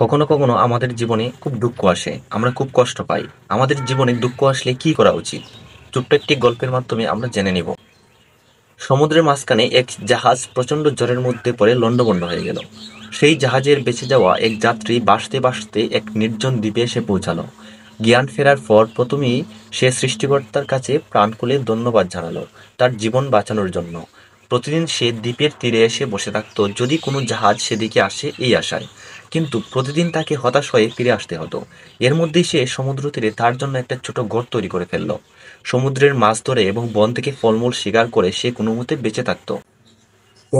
কখনো কখনো আমাদের জীবনে খুব দুঃখ আসে আমরা খুব কষ্ট পাই আমাদের জীবনে দুঃখ আসলে কি করা উচিত ছোট্ট একটি গল্পের মাধ্যমে আমরা জেনে নিব সমুদ্রের মাঝখানে এক জাহাজ প্রচণ্ড জ্বরের মধ্যে পড়ে লণ্ডভণ্ড হয়ে গেল সেই জাহাজের বেঁচে যাওয়া এক যাত্রী বাসতে বাসতে এক নির্জন দ্বীপে এসে পৌঁছালো জ্ঞান ফেরার পর প্রথমেই সে সৃষ্টিকর্তার কাছে প্রাণ খুলে ধন্যবাদ জানালো তার জীবন বাঁচানোর জন্য প্রতিদিন সে দ্বীপের তীরে এসে বসে থাকত যদি কোনো জাহাজ সেদিকে আসে এই আশায় কিন্তু প্রতিদিন তাকে হতাশ হয়ে ফিরে আসতে হতো এর মধ্যে সে সমুদ্র তীরে তার জন্য একটা ছোট ঘর তৈরি করে ফেলল সমুদ্রের মাছ ধরে এবং বন থেকে ফলমূল শিকার করে সে কোনো মতে বেঁচে থাকত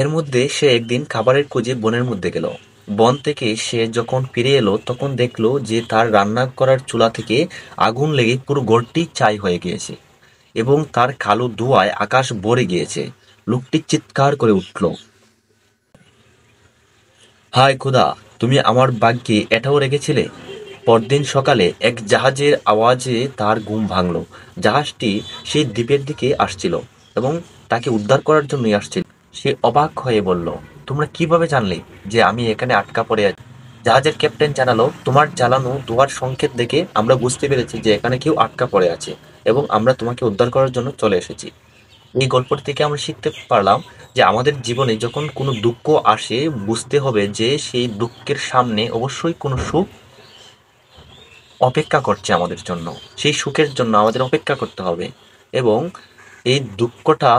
এর মধ্যে সে একদিন খাবারের খোঁজে বনের মধ্যে গেল বন থেকে সে যখন ফিরে এলো তখন দেখলো যে তার রান্না করার চুলা থেকে আগুন লেগে পুরো ঘরটি ছাই হয়ে গিয়েছে এবং তার কালো ধোঁয়ায় আকাশ ভরে গিয়েছে লোকটি চিৎকার করে উঠল হায় খোদা তুমি আমার বাগ্যে এটাও রেখেছিলে পরদিন সকালে এক জাহাজের আওয়াজে তার ঘুম ভাঙল জাহাজটি সেই দ্বীপের দিকে আসছিল এবং তাকে উদ্ধার করার জন্যই আসছিল সে অবাক হয়ে বলল তোমরা কিভাবে জানলে যে আমি এখানে আটকা পড়ে আছি জাহাজের ক্যাপ্টেন জানালো তোমার জ্বালানো দুয়ার সংকেত দেখে আমরা বুঝতে পেরেছি যে এখানে কেউ আটকা পড়ে আছে এবং আমরা তোমাকে উদ্ধার করার জন্য চলে এসেছি এই গল্প থেকে আমরা শিখতে পারলাম যে আমাদের জীবনে যখন কোনো দুঃখ আসে বুঝতে হবে যে সেই দুঃখের সামনে অবশ্যই কোনো সুখ অপেক্ষা করছে আমাদের জন্য সেই সুখের জন্য আমাদের অপেক্ষা করতে হবে এবং এই দুঃখটা